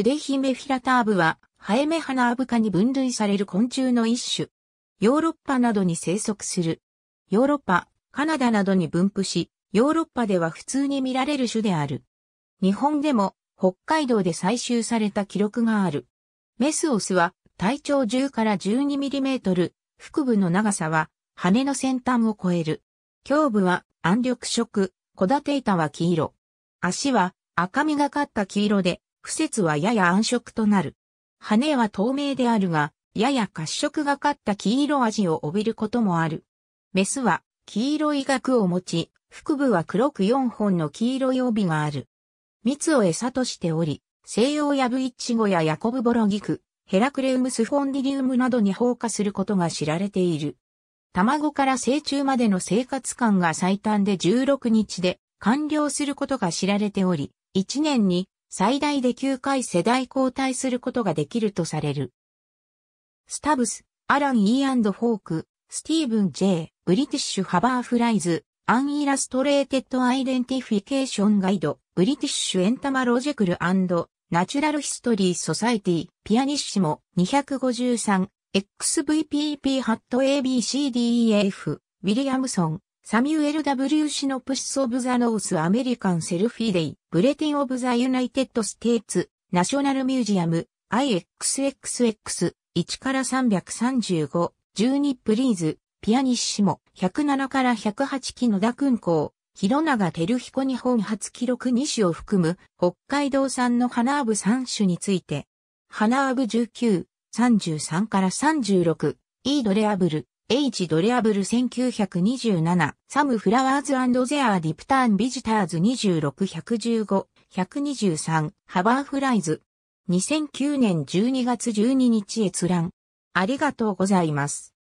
筆姫フィラターブは、ハエメハナアブ科に分類される昆虫の一種。ヨーロッパなどに生息する。ヨーロッパ、カナダなどに分布し、ヨーロッパでは普通に見られる種である。日本でも北海道で採集された記録がある。メスオスは体長10から12ミリメートル、腹部の長さは羽の先端を超える。胸部は暗緑色、小立板は黄色。足は赤みがかった黄色で、不節はやや暗色となる。羽は透明であるが、やや褐色がかった黄色味を帯びることもある。メスは黄色い額を持ち、腹部は黒く4本の黄色い帯がある。蜜を餌としており、西洋ヤブイチゴやヤコブボロギク、ヘラクレウムスフォンディリウムなどに放火することが知られている。卵から成虫までの生活間が最短で16日で完了することが知られており、1年に最大で9回世代交代することができるとされる。スタブス、アラン・ E& フォーク、スティーブン・ J、ブリティッシュ・ハバーフライズ、アン・イラストレーテッド・アイデンティフィケーション・ガイド、ブリティッシュ・エンタマ・ロジェクル・ナチュラル・ヒストリー・ソサイティ、ピアニッシモ、253、XVPP ハット ABCDEF、ウィリアムソン、サミュエル・ W・ シノプシス・オブ・ザ・ノース・アメリカン・セルフィーデイ、ブレティン・オブ・ザ・ユナイテッド・ステーツ、ナショナル・ミュージアム、IXXX、1から335、12プリーズ、ピアニッシモ、107から108期野田君校、広永照彦日本初記録2種を含む、北海道産の花アブ3種について、花アブ19、33から36、イードレアブル、H. ドレアブル1927、サム・フラワーズゼアディプターン・ビジターズ26115、123、ハバーフライズ。2009年12月12日閲覧。ありがとうございます。